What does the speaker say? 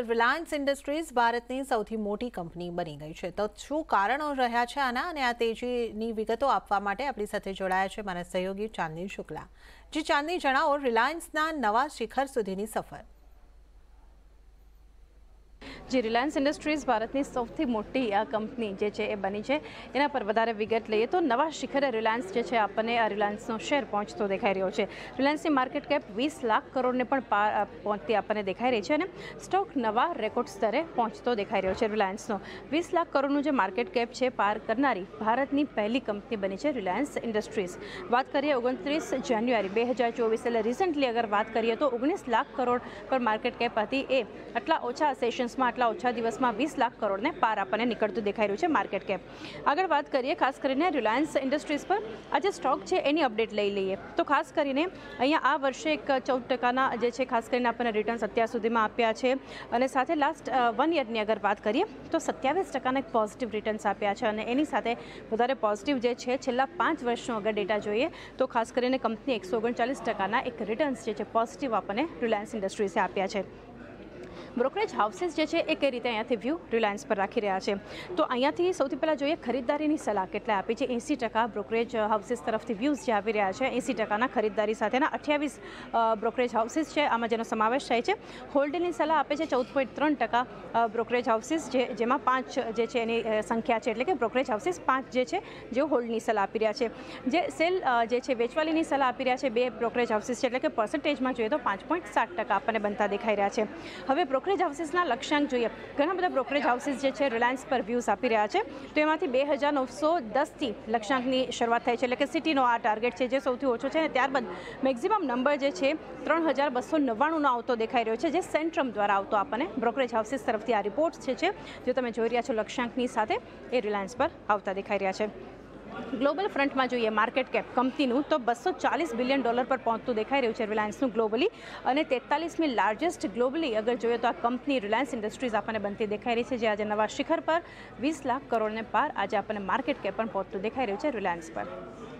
Reliance industries ભારતની સૌથી મોટી કંપની બની ગઈ છે તો શું કારણો રહ્યા છે આના અને આ તેજીની વિગતો આપવા માટે આપણી સાથે જોડાયા છે મારા સહયોગી ચાંદની શુક્લા જે ચાંદની જણાવો રિલાયન્સના નવા શિખર સુધીની સફર रिलायंस इंडस्ट्रीज भारत की सबसे मोटी या कंपनी जे जे बनी जे एना पर વધારે વિગત લે તો નવા શિખર રिलायंस જે છે આપણે રिलायंस નો શેર પહોંચતો દેખાઈ રહ્યો છે રिलायंस ની માર્કેટ કેપ 20 લાખ કરોડ ને પણ પાર પહોંચતી આપણે દેખાઈ રહ્યો છે ને સ્ટોક નવા રેકોર્ડ સ્તરે પહોંચતો દેખાઈ રહ્યો છે રिलायंस નો 20 લાખ કરોડ નું જે માર્કેટ કેપ છે પાર કરનારી ભારત ની પહેલી કંપની બની છે રिलायंस इंडस्ट्रीज વાત કરીએ 29 જાન્યુઆરી 2024 લે રીસેન્ટલી અગર વાત કરીએ તો 19 લાખ કરોડ પર માર્કેટ કેપ હતી એ એટલા ઓછા સેશન્સમાં આટલા ઓછા દિવસમાં વીસ લાખ કરોડને પાર આપણને નીકળતું દેખાઈ રહ્યું છે માર્કેટ કેપ આગળ વાત કરીએ ખાસ કરીને રિલાયન્સ ઇન્ડસ્ટ્રીઝ પર આજે સ્ટોક છે એની અપડેટ લઈ લઈએ તો ખાસ કરીને અહીંયા આ વર્ષે એક ચૌદ ટકાના જે છે ખાસ કરીને આપણને રિટર્ન્સ અત્યાર સુધીમાં આપ્યા છે અને સાથે લાસ્ટ વન યરની અગર વાત કરીએ તો સત્યાવીસ ટકાના એક પોઝિટિવ રિટર્ન્સ આપ્યા છે અને એની સાથે વધારે પોઝિટિવ જે છે છેલ્લા પાંચ વર્ષનો અગર ડેટા જોઈએ તો ખાસ કરીને કંપની એકસો ઓગણચાલીસ ટકાના એક રિટર્ન્સ જે છે પોઝિટિવ આપણને રિલાયન્સ ઇન્ડસ્ટ્રીઝે આપ્યા છે બ્રોકરેજ હાઉસીસ જે છે એ કઈ રીતે અહીંયાથી વ્યૂ રિલાયન્સ પર રાખી રહ્યા છે તો અહીંયાથી સૌથી પહેલાં જોઈએ ખરીદદારીની સલાહ કેટલા આપી છે એંસી ટકા બ્રોકરેજ હાઉસીસ તરફથી વ્યૂઝ જે આવી રહ્યા છે એંસી ટકાના ખરીદદારી સાથેના અઠ્યાવીસ બ્રોકરેજ હાઉસીસ છે આમાં જેનો સમાવેશ થાય છે હોલ્ડની સલાહ આપે છે ચૌદ પોઈન્ટ ત્રણ ટકા બ્રોકરેજ હાઉસીસ જે જેમાં પાંચ જે છે એની સંખ્યા છે એટલે કે બ્રોકરેજ હાઉસીસ પાંચ જે છે જે હોલ્ડની સલાહ આપી રહ્યા છે જે સેલ જે છે વેચવાલીની સલાહ આપી રહ્યા છે બે બ્રોકરેજ હાઉસીસ છે એટલે કે પર્સન્ટેજમાં જોઈએ તો પાંચ પોઈન્ટ સાત ટકા આપણને બનતા દેખાઈ રહ્યા છે હવે બ્રોકરેજ હાઉસીસના લક્ષ્યાંક જોઈએ ઘણા બધા બ્રોકરેજ હાઉસીસ જે છે રિલાયન્સ પર વ્યૂઝ આપી રહ્યા છે તો એમાંથી બે હજાર નવસો દસથી લક્ષ્યાંકની શરૂઆત થાય છે એટલે કે સિટીનો આ ટાર્ગેટ છે જે સૌથી ઓછો છે અને ત્યારબાદ મેક્ઝિમમ નંબર જે છે ત્રણ હજાર બસો નવ્વાણુંનો આવતો દેખાઈ રહ્યો છે જે સેન્ટ્રમ દ્વારા આવતો આપણને બ્રોકરેજ હાઉસીસ તરફથી આ રિપોર્ટ્સ છે જે તમે જોઈ રહ્યા છો લક્ષ્યાંકની સાથે એ રિલાયન્સ પર આવતા દેખાઈ રહ્યા છે ગ્લોબલ ફ્રન્ટમાં જોઈએ માર્કેટ કેપ કંપનીનું તો બસો ચાલીસ બિલિયન ડોલર પર પહોંચતું દેખાઈ રહ્યું છે રિલાયન્સનું ગ્લોબલી અને તેતાલીસમી લાર્જેસ્ટ ગ્લોબલી અગર જોઈએ તો આ કંપની રિલાયન્સ ઇન્ડસ્ટ્રીઝ આપણને બનતી દેખાઈ રહી છે જે આજે નવા શિખર પર વીસ લાખ કરોડને પાર આજે આપણને માર્કેટ કેપ પણ પહોંચતું દેખાઈ રહ્યું છે રિલાયન્સ પર